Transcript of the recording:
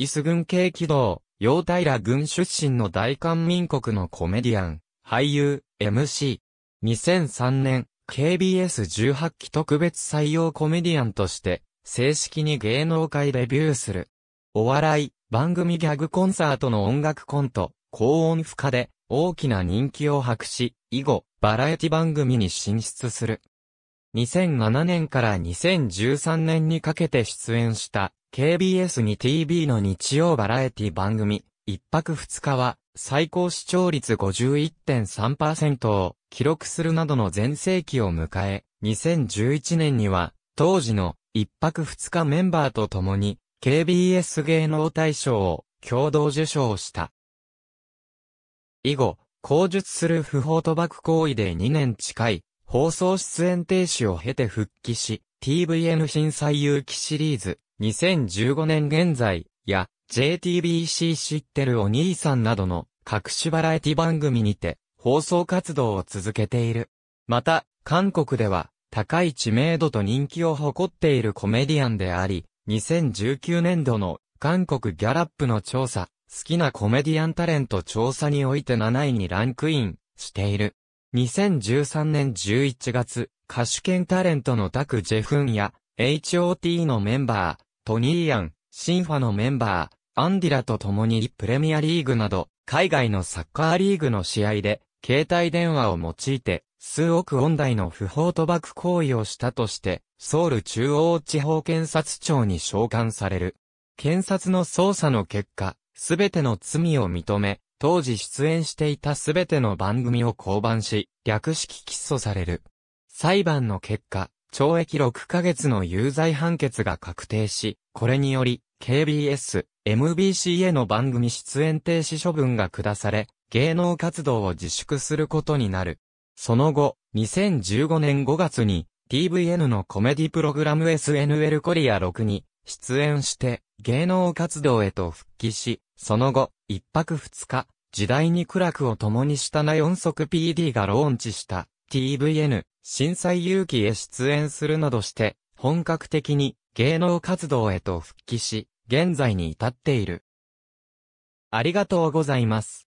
イス軍系軌道、イラ軍出身の大韓民国のコメディアン、俳優、MC。2003年、KBS18 期特別採用コメディアンとして、正式に芸能界デビューする。お笑い、番組ギャグコンサートの音楽コント、高音不可で、大きな人気を博し、以後、バラエティ番組に進出する。2007年から2013年にかけて出演した、KBS に TV の日曜バラエティ番組、一泊二日は、最高視聴率51.3%を記録するなどの全盛期を迎え、2011年には、当時の一泊二日メンバーと共に、KBS 芸能大賞を共同受賞した。以後、口述する不法賭博行為で2年近い、放送出演停止を経て復帰し、TVN 震災有機シリーズ、2015年現在や JTBC 知ってるお兄さんなどの各種バラエティ番組にて放送活動を続けている。また、韓国では高い知名度と人気を誇っているコメディアンであり、2019年度の韓国ギャラップの調査、好きなコメディアンタレント調査において7位にランクインしている。2013年11月、歌手兼タレントのタク・ジェフンや HOT のメンバー、トニー・アン、シンファのメンバー、アンディラと共にプレミアリーグなど、海外のサッカーリーグの試合で、携帯電話を用いて、数億音台の不法賭博行為をしたとして、ソウル中央地方検察庁に召喚される。検察の捜査の結果、すべての罪を認め、当時出演していたすべての番組を降板し、略式起訴される。裁判の結果、懲役6ヶ月の有罪判決が確定し、これにより、KBS、MBC への番組出演停止処分が下され、芸能活動を自粛することになる。その後、2015年5月に、TVN のコメディプログラム SNL コリア6に出演して芸能活動へと復帰し、その後、一泊二日、時代に苦楽を共にしたな4足 PD がローンチした TVN 震災勇気へ出演するなどして、本格的に芸能活動へと復帰し、現在に至っている。ありがとうございます。